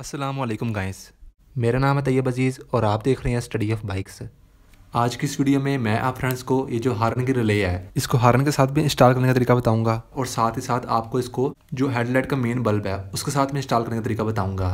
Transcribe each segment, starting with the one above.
Aslam guys मेरा नाम है तैयब अज़ीज़ और आप देख रहे हैं स्टडी ऑफ बाइक्स आज की इस वीडियो में मैं आप फ्रेंड्स को ये जो हार्न की रिले है इसको हार्न के साथ भी इंस्टॉल करने का तरीका बताऊंगा और साथ ही साथ आपको इसको जो हेडलाइट का मेन बल्ब है उसके साथ में इंस्टॉल करने का तरीका बताऊंगा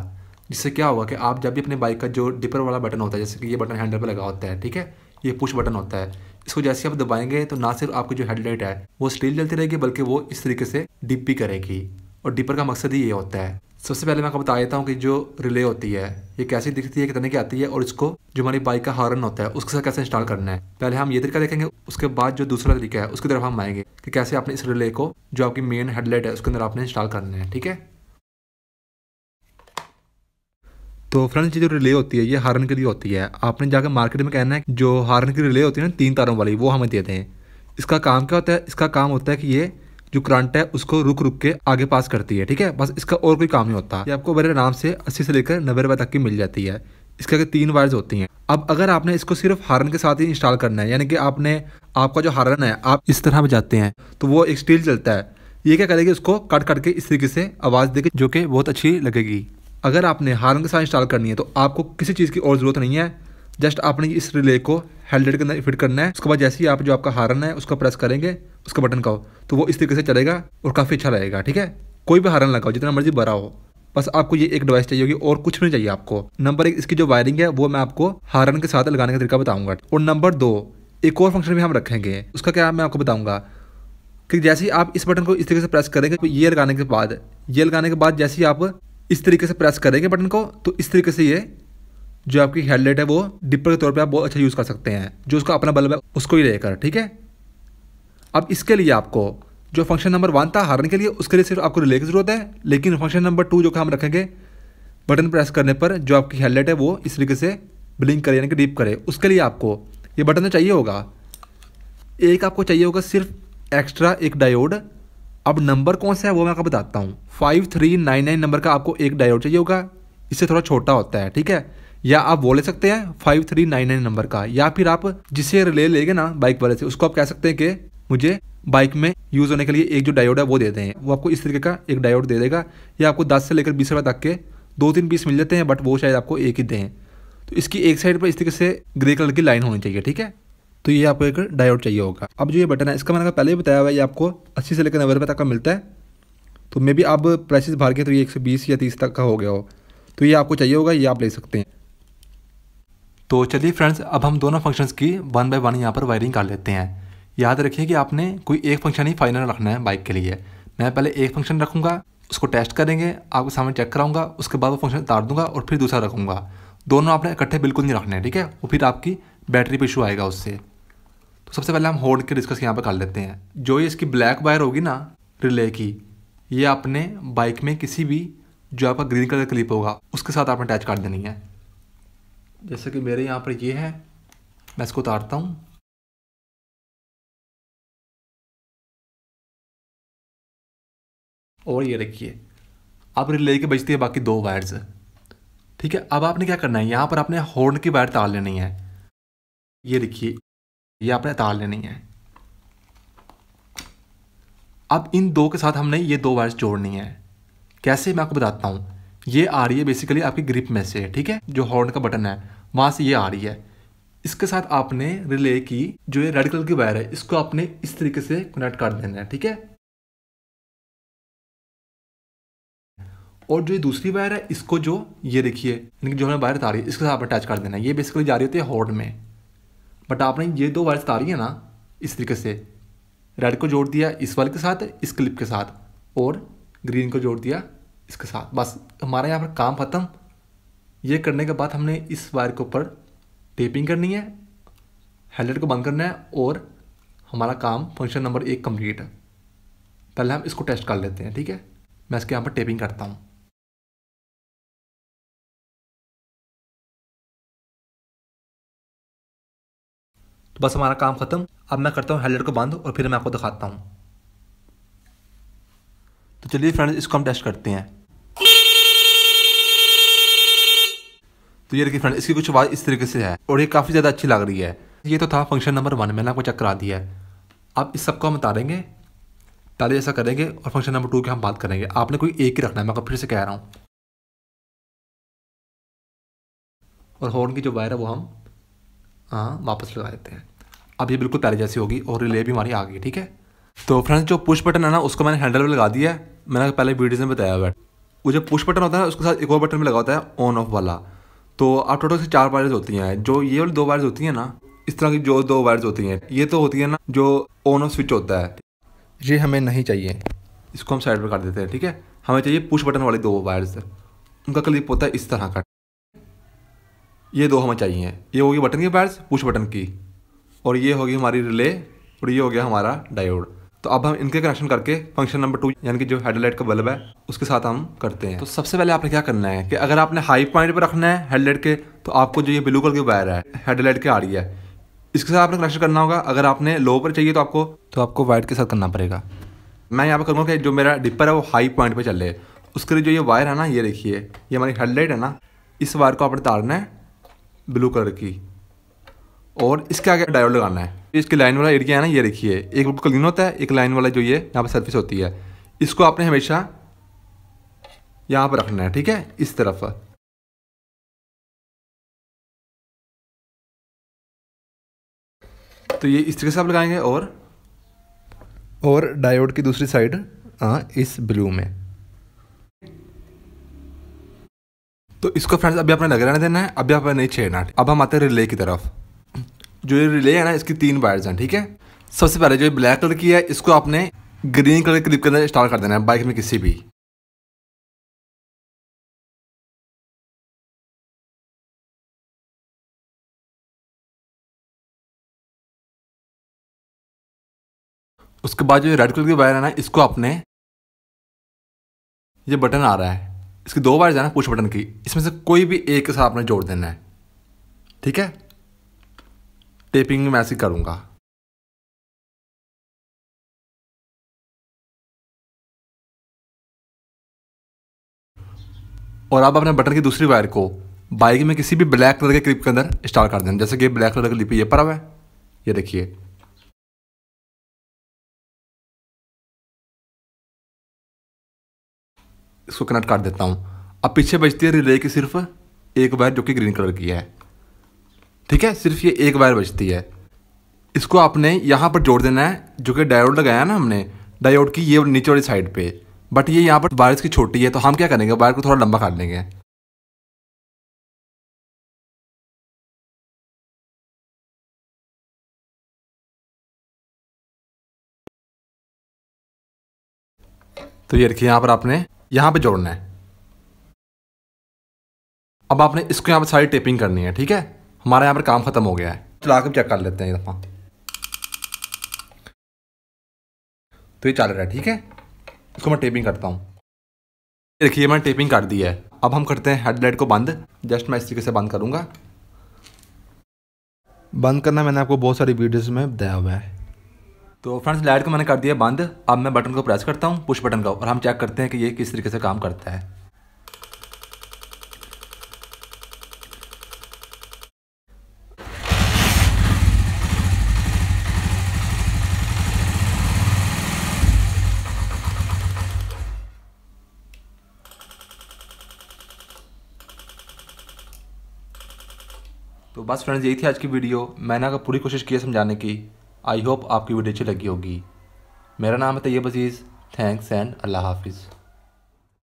जिससे क्या होगा कि आप जब भी अपने बाइक का जो डिपर वाला बटन होता है जैसे कि ये बटन हैंडल पर लगा होता है ठीक है ये पुश बटन होता है इसको जैसे आप दबाएंगे तो ना सिर्फ आपकी जो हेडलाइट है वो स्टील जलती रहेगी बल्कि वो इस तरीके से डिप भी करेगी और डिपर का मकसद ही ये होता है सबसे पहले मैं आपको बता देता हूँ कि जो रिले होती है ये कैसे दिखती है कितने की आती है और इसको जो हमारी बाइक का हॉर्न होता है उसके साथ कैसे इंस्टॉल करना है पहले हम ये तरीका देखेंगे उसके बाद जो दूसरा तरीका है उसकी तरफ हम आएंगे कि कैसे आपने इस रिले को जो आपकी मेन हेडलाइट है उसके अंदर आपने इंस्टॉल करना है ठीक है तो फ्रेंड्स ये जो रिले होती है ये हारन के लिए होती है आपने जाकर मार्केट में कहना है जो हारन की रिले होती है ना तीन तारों वाली वो हमें देते हैं इसका काम क्या होता है इसका काम होता है कि ये जो करंट है उसको रुक रुक के आगे पास करती है ठीक है बस इसका और कोई काम नहीं होता ये आपको बड़े आराम से अस्सी से लेकर नब्बे रुपए तक की मिल जाती है इसके अगर तीन वायर्स होती हैं अब अगर आपने इसको सिर्फ हारन के साथ ही इंस्टॉल करना है यानी कि आपने आपका जो हारन है आप इस तरह बजाते हैं तो वो एक स्टील चलता है ये क्या करेगी उसको कट कट के इस तरीके से आवाज़ देगी जो कि बहुत अच्छी लगेगी अगर आपने हारन के साथ इंस्टॉल करनी है तो आपको किसी चीज़ की और ज़रूरत नहीं है जस्ट आपने इस रिले को हेल्डेड के अंदर फिट करना है उसके बाद जैसे ही आप जो आपका हारन है उसका प्रेस करेंगे उसका बटन का हो तो वो इस तरीके से चलेगा और काफ़ी अच्छा रहेगा ठीक है कोई भी हारन लगाओ जितना मर्जी बड़ा हो बस आपको ये एक डिवाइस चाहिए होगी और कुछ नहीं चाहिए आपको नंबर एक इसकी जो वायरिंग है वो मैं आपको हारन के साथ लगाने का तरीका बताऊंगा और नंबर दो एक और फंक्शन भी हम रखेंगे उसका क्या मैं आपको बताऊंगा कि जैसे ही आप इस बटन को इस तरीके से प्रेस करेंगे तो ये लगाने के बाद ये लगाने के बाद जैसे ही आप इस तरीके से प्रेस करेंगे बटन को तो इस तरीके से ये जो आपकी हेडलाइट है वो डिपर के तौर पर आप बहुत अच्छा यूज़ कर सकते हैं जो उसका अपना बल्ब है उसको ही लेकर ठीक है अब इसके लिए आपको जो फंक्शन नंबर वन था हारने के लिए उसके लिए सिर्फ आपको रिले की ज़रूरत है लेकिन फंक्शन नंबर टू जो कि हम रखेंगे बटन प्रेस करने पर जो आपकी हेडलाइट है वो इस तरीके से ब्लिंक करे यानी कि डीप करे उसके लिए आपको ये बटन तो चाहिए होगा एक आपको चाहिए होगा सिर्फ एक्स्ट्रा एक डायोड अब नंबर कौन सा है वो मैं आपको बताता हूँ five three nine nine number का आपको एक डायोड चाहिए होगा इससे थोड़ा छोटा होता है ठीक है या आप वो ले सकते हैं five three nine nine number का या फिर आप जिसे रिले लेंगे ना बाइक वाले से उसको आप कह सकते हैं कि मुझे बाइक में यूज़ होने के लिए एक जो डायोड है वो देते हैं वो आपको इस तरीके का एक डायोड दे देगा या आपको दस से लेकर बीस रुपये तक के दो तीन पीस मिल जाते हैं बट वो शायद आपको एक ही दें तो इसकी एक साइड पर इस तरीके से ग्रे कलर की लाइन होनी चाहिए ठीक है तो ये आपको एक डायोड चाहिए होगा अब जो ये बटन है इसका मैंने पहले ही बताया हुआ है ये आपको अस्सी से लेकर नब्बे रुपये तक का मिलता है तो मे बी आप प्राइसेस भर के तो ये एक सौ बीस या तीस तक का हो गया हो तो ये आपको चाहिए होगा ये आप ले सकते हैं तो चलिए फ्रेंड्स अब हम दोनों फंक्शंस की वन बाय वन यहाँ पर वायरिंग कर लेते हैं याद रखिए कि आपने कोई एक फंक्शन ही फाइनल रखना है बाइक के लिए मैं पहले एक फंक्शन रखूँगा उसको टेस्ट करेंगे आपके सामने चेक कराऊंगा उसके बाद वो फंक्शन उतार दूंगा और फिर दूसरा रखूँगा दोनों आपने इकट्ठे बिल्कुल नहीं रखने हैं ठीक है और फिर आपकी बैटरी पर इशू आएगा उससे तो सबसे पहले हम होल्ड के डिस्कस यहाँ पर कर लेते हैं जो ये इसकी ब्लैक वायर होगी ना रिले की ये आपने बाइक में किसी भी जो आपका ग्रीन कलर क्लिप होगा उसके साथ आपने अटैच कर देनी है जैसे कि मेरे यहाँ पर ये है मैं इसको उतारता हूँ और ये रखिए अब रिले के बचती है बाकी दो वायर्स ठीक है अब आपने क्या करना है यहाँ पर आपने हॉर्न की वायर तार लेनी है ये देखिए ये आपने तार लेनी है अब इन दो के साथ हमने ये दो वायर्स जोड़नी है कैसे मैं आपको बताता हूँ ये आ रही है बेसिकली आपकी ग्रिप में से ठीक है जो हॉर्न का बटन है वहां से ये आ रही है इसके साथ आपने रिले की जो ये रेड कलर की वायर है इसको आपने इस तरीके से कनेक्ट कर देना है ठीक है और जो ये दूसरी वायर है इसको जो ये देखिए जो हमें वायर तारी है इसके साथ आपने अटैच कर देना है ये बेसिकली जा रही होती है हॉर्न में बट आपने ये दो वायर तारी है ना इस तरीके से रेड को जोड़ दिया इस वाले के साथ इस क्लिप के साथ और ग्रीन को जोड़ दिया इसके साथ बस हमारा यहाँ पर काम ख़त्म ये करने के बाद हमने इस वायर के ऊपर टेपिंग करनी है हेलमेट को बंद करना है और हमारा काम फंक्शन नंबर एक कंप्लीट है पहले हम इसको टेस्ट कर लेते हैं ठीक है मैं इसके यहाँ पर टेपिंग करता हूँ तो बस हमारा काम ख़त्म अब मैं करता हूँ हेलमेट को बंद और फिर मैं आपको दिखाता हूँ तो चलिए फ्रेंड्स इसको हम टेस्ट करते हैं तो ये देखिए फ्रेंड इसकी कुछ आवाज़ इस तरीके से है और ये काफ़ी ज़्यादा अच्छी लग रही है ये तो था फंक्शन नंबर वन मैंने आपको चेक करा दिया है अब इस सबको हम उतारेंगे ताले जैसा करेंगे और फंक्शन नंबर टू की हम बात करेंगे आपने कोई एक ही रखना है मैं फिर से कह रहा हूँ और हॉर्न की जो वायर है वो हम हाँ वापस लगा देते हैं अब ये बिल्कुल पहले जैसी होगी और रिले भी हमारी आ गई ठीक है तो फ्रेंड्स जो पुश बटन है ना उसको मैंने हैंडल पर लगा दिया है मैंने पहले वीडियोज़ में बताया हुआ है वो जो पुश बटन होता है उसके साथ एक और बटन भी लगा होता है ऑन ऑफ वाला तो आप टोटल से चार वायर्स होती हैं जो ये वाली दो वायर्स होती हैं ना इस तरह की जो दो वायर्स होती हैं ये तो होती है ना जो ऑन ऑफ स्विच होता है ये हमें नहीं चाहिए इसको हम साइड पर काट देते हैं ठीक है हमें चाहिए पुश बटन वाली दो वायर्स उनका क्लिप होता है इस तरह का ये दो हमें चाहिए ये होगी बटन की वायर्स पुश बटन की और ये होगी हमारी रिले और ये हो गया हमारा डायोड तो अब हम इनके कनेक्शन करके फंक्शन नंबर टू यानी कि जो हेडलाइट का बल्ब है उसके साथ हम करते हैं तो सबसे पहले आपने क्या करना है कि अगर आपने हाई पॉइंट पर रखना है हेडलाइट के तो आपको जो ये ब्लू कलर की वायर है हेडलाइट के आ रही है इसके साथ आपने कनेक्शन करना होगा अगर आपने लो पर चाहिए तो आपको तो आपको वाइट के साथ करना पड़ेगा मैं यहाँ पर करूँगा कि जो मेरा डिपर है वो हाई पॉइंट पर चले उसके लिए जो ये वायर है ना ये देखिए ये हमारी हेडलाइट है ना इस वायर को आपने तारना है ब्लू कलर की और इसके आगे डायोड लगाना है इसके लाइन वाला एरिया है ना ये देखिए एक बिल्कुल क्लीन होता है एक लाइन वाला जो ये यहाँ पर सर्फिस होती है इसको आपने हमेशा यहाँ पर रखना है ठीक है इस तरफ तो ये इस तरीके से आप लगाएंगे और और डायोड की दूसरी साइड हाँ इस ब्लू में तो इसको फ्रेंड्स अभी आपने लग रहने देना है अभी आपने नहीं छेड़ना अब हम आते हैं रिले की तरफ जो ये रिले है ना इसकी तीन वायर्स हैं ठीक है सबसे पहले जो ब्लैक कलर की है इसको आपने ग्रीन कलर क्लिप के अंदर स्टार्ट कर देना है बाइक में किसी भी उसके बाद जो रेड कलर की वायर है ना इसको आपने ये बटन आ रहा है इसकी दो वायर है ना पुश बटन की इसमें से कोई भी एक के साथ आपने जोड़ देना है ठीक है टेपिंग में ऐसे ऐसी करूँगा और आप अपने बटन की दूसरी वायर को बाइक में किसी भी ब्लैक कलर के क्लिप के अंदर इंस्टॉल कर देना जैसे कि ब्लैक कलर की क्लिप ये पर है ये देखिए इसको कनेक्ट कर देता हूँ अब पीछे बचती है रिले की सिर्फ एक वायर जो कि ग्रीन कलर की है ठीक है सिर्फ ये एक वायर बचती है इसको आपने यहाँ पर जोड़ देना है जो कि डायोड लगाया ना हमने डायोड की ये नीचे वाली साइड पे बट ये यहाँ पर वायर की छोटी है तो हम क्या करेंगे वायर को थोड़ा लंबा काट लेंगे तो ये रखिए यहाँ पर आपने यहाँ पे जोड़ना है अब आपने इसको यहाँ पर सारी टेपिंग करनी है ठीक है हमारा यहाँ पर काम ख़त्म हो गया है चला कर चेक कर लेते हैं दफ़ा तो ये चल रहा है ठीक है इसको मैं टेपिंग करता हूँ देखिए मैंने टेपिंग कर दी है अब हम करते हैं हेडलाइट को बंद जस्ट मैं इस तरीके से बंद करूँगा बंद करना मैंने आपको बहुत सारी वीडियोस में दिया हुआ है तो फ्रेंड्स लाइट को मैंने कर दिया बंद अब मैं बटन को प्रेस करता हूँ पुश बटन का और हम चेक करते हैं कि ये किस तरीके से काम करता है तो बस फ्रेंड्स यही थी आज की वीडियो मैंने अगर पूरी कोशिश की समझाने की आई होप आपकी वीडियो अच्छी लगी होगी मेरा नाम है तैयब अजीज़ थैंक्स एंड अल्लाह हाफिज़